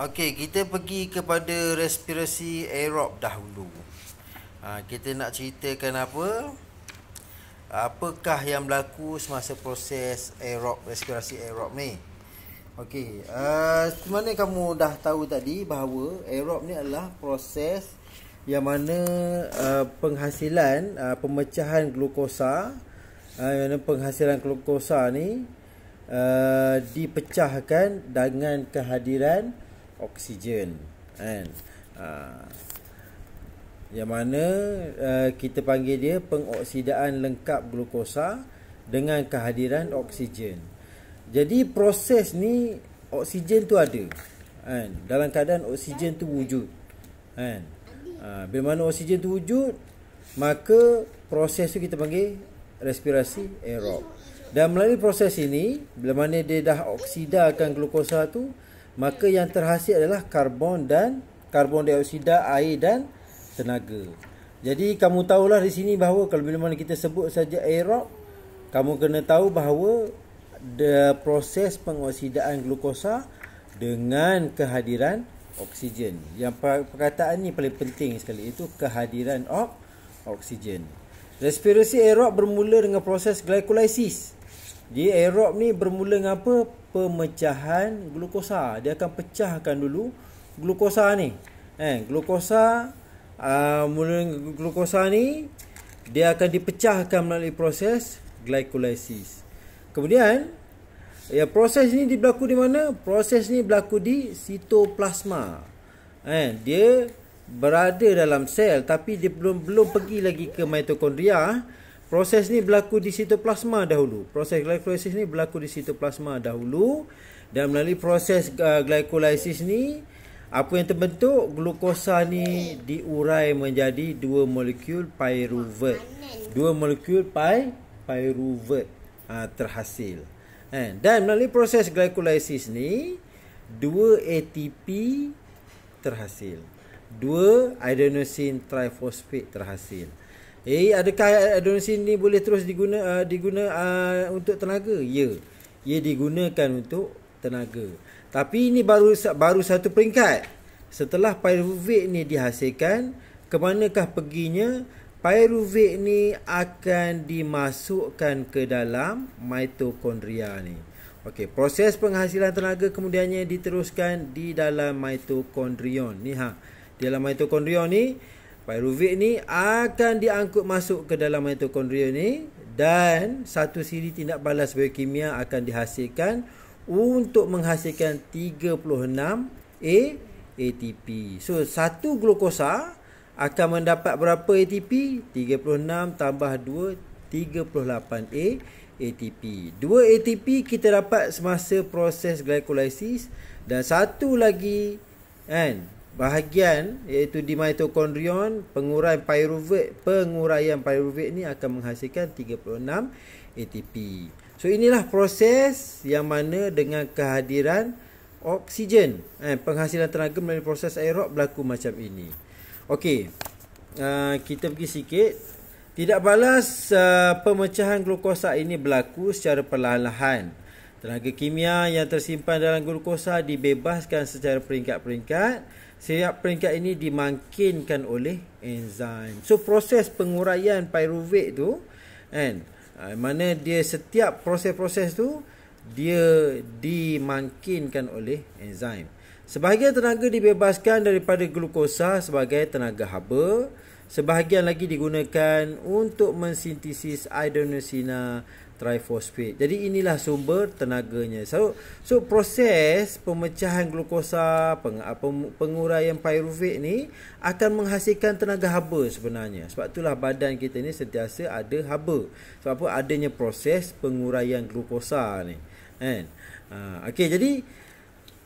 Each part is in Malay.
Okey, kita pergi kepada respirasi aerob dahulu. Ha, kita nak ceritakan apa? Apakah yang berlaku semasa proses aerob respirasi aerob ni? Okey, uh, ha, mana kamu dah tahu tadi bahawa aerob ni adalah proses yang mana uh, penghasilan uh, pemecahan glukosa uh, yang mana penghasilan glukosa ni uh, dipecahkan dengan kehadiran oksigen kan ha. yang mana uh, kita panggil dia pengoksidaan lengkap glukosa dengan kehadiran oksigen jadi proses ni oksigen tu ada kan dalam keadaan oksigen tu wujud kan ha. bila mana oksigen tu wujud maka proses tu kita panggil respirasi aerob dan melalui proses ini bila mana dia dah oksidakan glukosa tu maka yang terhasil adalah karbon dan karbon dioksida, air dan tenaga. Jadi kamu tahulah di sini bahawa kalau bila mana kita sebut saja aerob, kamu kena tahu bahawa the proses pengoksidaan glukosa dengan kehadiran oksigen. Yang perkataan ni paling penting sekali itu kehadiran ok, oksigen. Respirasi aerob bermula dengan proses glikolisis. Jadi aerob ni bermula dengan apa? pemecahan glukosa. Dia akan pecahkan dulu glukosa ni. Eh, glukosa uh, glukosa ni dia akan dipecahkan melalui proses glikolisis. Kemudian ya proses ni berlaku di mana? Proses ni berlaku di sitoplasma. Eh, dia berada dalam sel tapi dia belum belum pergi lagi ke mitokondria proses ni berlaku di sitoplasma dahulu. Proses glikolisis ni berlaku di sitoplasma dahulu dan melalui proses uh, glycolysis ni apa yang terbentuk glukosa ni diurai menjadi dua molekul pyruvate. Dua molekul py pyruvate uh, terhasil. And, eh, dan melalui proses glikolisis ni dua ATP terhasil. Dua adenosine triphosphate terhasil. Eh adakah adenosin ni boleh terus diguna uh, diguna uh, untuk tenaga? Ya. Ia digunakan untuk tenaga. Tapi ini baru baru satu peringkat. Setelah pyruvate ni dihasilkan, ke manakah perginya? Pyruvate ni akan dimasukkan ke dalam mitokondria ni. Okey, proses penghasilan tenaga kemudiannya diteruskan di dalam mitokondrion ni ha. Di dalam mitokondrion ni Pyruvate ni akan diangkut masuk ke dalam mitokondria ni dan satu siri tindak balas biokimia akan dihasilkan untuk menghasilkan 36 ATP. So satu glukosa akan mendapat berapa ATP? 36 tambah 2, 38 ATP. 2 ATP kita dapat semasa proses glycolysis dan satu lagi kan bahagian iaitu di mitokondrion penguraian pyruvate penguraian pyruvate ni akan menghasilkan 36 ATP. So inilah proses yang mana dengan kehadiran oksigen eh, penghasilan tenaga melalui proses aerob berlaku macam ini. Okey. Uh, kita pergi sikit tidak balas uh, pemecahan glukosa ini berlaku secara perlahan-lahan. Tenaga kimia yang tersimpan dalam glukosa dibebaskan secara peringkat-peringkat Setiap peringkat ini dimangkinkan oleh enzim. So proses penguraian pyruvate tu kan ah, mana dia setiap proses-proses tu dia dimangkinkan oleh enzim. Sebahagian tenaga dibebaskan daripada glukosa sebagai tenaga haba. Sebahagian lagi digunakan untuk mensintesis adenosina triphosphate. Jadi inilah sumber tenaganya. So, so proses pemecahan glukosa, peng, ah, penguraian pyruvate ni akan menghasilkan tenaga haba sebenarnya. Sebab itulah badan kita ni sentiasa ada haba. Sebab apa adanya proses penguraian glukosa ni. Kan? Uh, ah, okay, jadi...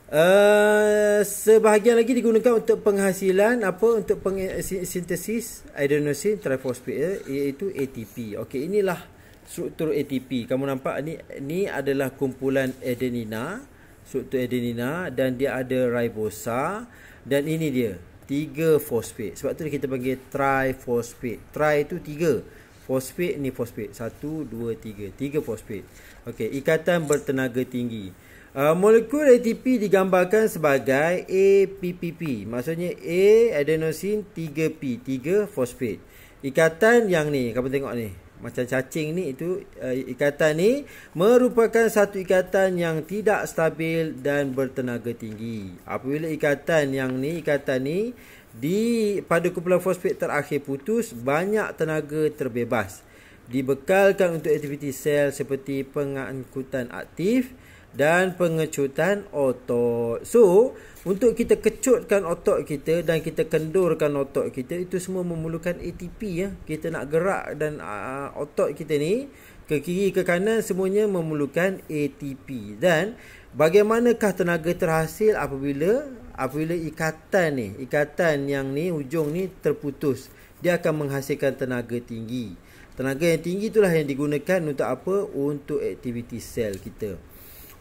Uh, sebahagian lagi digunakan untuk penghasilan apa untuk peng pengsintesis adenosine triphosphate ya, iaitu ATP. Okey inilah struktur ATP. Kamu nampak ni ni adalah kumpulan adenina, struktur adenina dan dia ada ribosa dan ini dia tiga fosfat. Sebab tu kita panggil triphosphate. Tri itu tiga. Fosfat ni fosfat. Satu, dua, tiga. Tiga fosfat. Okey, ikatan bertenaga tinggi. Uh, molekul ATP digambarkan sebagai APPP. Maksudnya A adenosin 3P, 3 fosfat. Ikatan yang ni, kamu tengok ni. Macam cacing ni itu uh, ikatan ni merupakan satu ikatan yang tidak stabil dan bertenaga tinggi. Apabila ikatan yang ni, ikatan ni di pada kumpulan fosfat terakhir putus, banyak tenaga terbebas dibekalkan untuk aktiviti sel seperti pengangkutan aktif dan pengecutan otot. So, untuk kita kecutkan otot kita dan kita kendurkan otot kita itu semua memerlukan ATP ya. Kita nak gerak dan uh, otot kita ni ke kiri ke kanan semuanya memerlukan ATP. Dan bagaimanakah tenaga terhasil apabila apabila ikatan ni, ikatan yang ni hujung ni terputus, dia akan menghasilkan tenaga tinggi. Tenaga yang tinggi itulah yang digunakan untuk apa? Untuk aktiviti sel kita.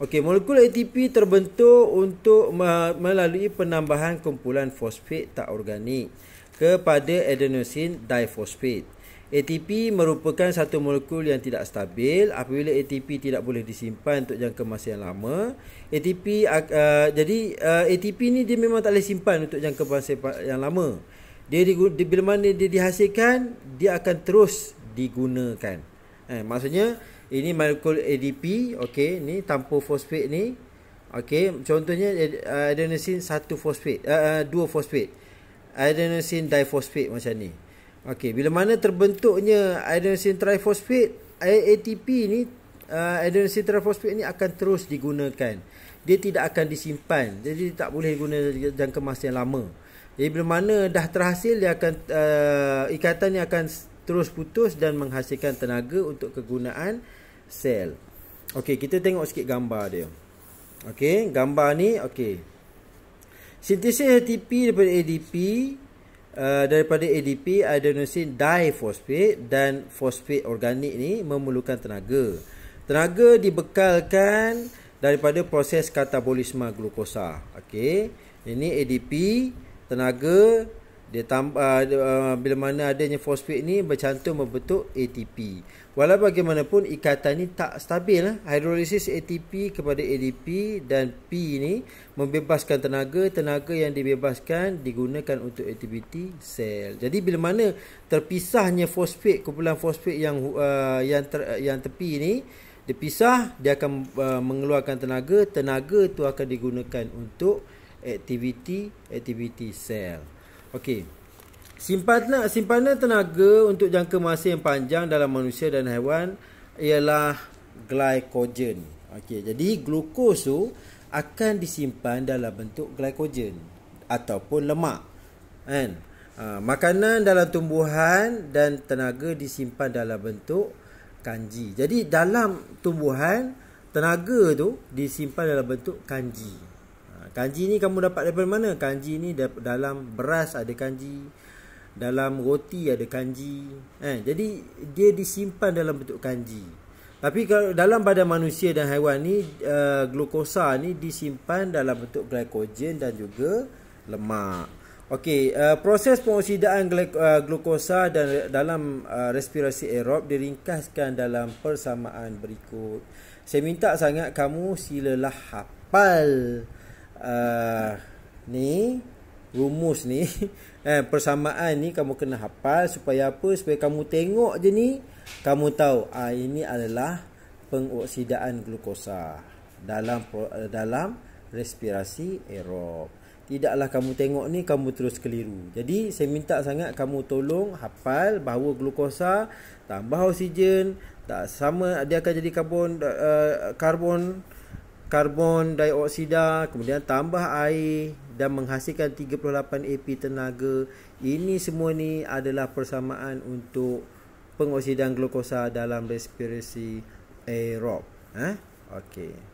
Okey, molekul ATP terbentuk untuk melalui penambahan kumpulan fosfat tak organik kepada adenosin diphosphate. ATP merupakan satu molekul yang tidak stabil apabila ATP tidak boleh disimpan untuk jangka masa yang lama. ATP uh, jadi uh, ATP ni dia memang tak boleh simpan untuk jangka masa yang lama. Dia di, bila mana dia dihasilkan, dia akan terus digunakan. Eh, maksudnya ini molekul ADP okey ni tanpa fosfat ni okey contohnya uh, adenosin satu fosfat uh, 2 uh, fosfat adenosin diphosphate macam ni okey bila mana terbentuknya adenosin triphosphate eh, ATP ni uh, adenosin triphosphate ni akan terus digunakan dia tidak akan disimpan jadi tak boleh guna jangka masa yang lama jadi bila mana dah terhasil dia akan uh, ikatan ni akan terus putus dan menghasilkan tenaga untuk kegunaan sel. Okey, kita tengok sikit gambar dia. Okey, gambar ni okey. Sintesis ATP daripada ADP uh, daripada ADP adenosine diphosphate dan fosfat organik ni memerlukan tenaga. Tenaga dibekalkan daripada proses katabolisma glukosa. Okey. Ini ADP tenaga dia tambah uh, uh, bila mana adanya fosfat ni bercantum membentuk ATP. Walau bagaimanapun ikatan ini tak stabil eh. Hidrolisis ATP kepada ADP dan P ini Membebaskan tenaga Tenaga yang dibebaskan digunakan untuk aktiviti sel Jadi bila mana terpisahnya fosfat Kumpulan fosfat yang uh, yang, ter, yang tepi ini Dipisah, dia akan uh, mengeluarkan tenaga Tenaga itu akan digunakan untuk aktiviti aktiviti sel Okey Simpanan simpanan tenaga untuk jangka masa yang panjang dalam manusia dan haiwan ialah glycogen. Okey, jadi glukosa tu akan disimpan dalam bentuk glycogen ataupun lemak. Kan? Ha, makanan dalam tumbuhan dan tenaga disimpan dalam bentuk kanji. Jadi dalam tumbuhan tenaga tu disimpan dalam bentuk kanji. Ha, kanji ni kamu dapat daripada mana? Kanji ni dalam beras ada kanji dalam roti ada kanji eh, jadi dia disimpan dalam bentuk kanji tapi kalau dalam badan manusia dan haiwan ni uh, glukosa ni disimpan dalam bentuk glikogen dan juga lemak okey uh, proses pengoksidaan glik, uh, eh, glukosa dan re, dalam uh, respirasi aerob diringkaskan dalam persamaan berikut saya minta sangat kamu silalah hafal uh, ni rumus ni eh, persamaan ni kamu kena hafal supaya apa supaya kamu tengok je ni kamu tahu ah ini adalah pengoksidaan glukosa dalam eh, dalam respirasi aerob tidaklah kamu tengok ni kamu terus keliru jadi saya minta sangat kamu tolong hafal bahawa glukosa tambah oksigen tak sama dia akan jadi karbon uh, karbon karbon dioksida kemudian tambah air dan menghasilkan 38 AP tenaga ini semua ni adalah persamaan untuk pengoksidan glukosa dalam respirasi aerob ha okay.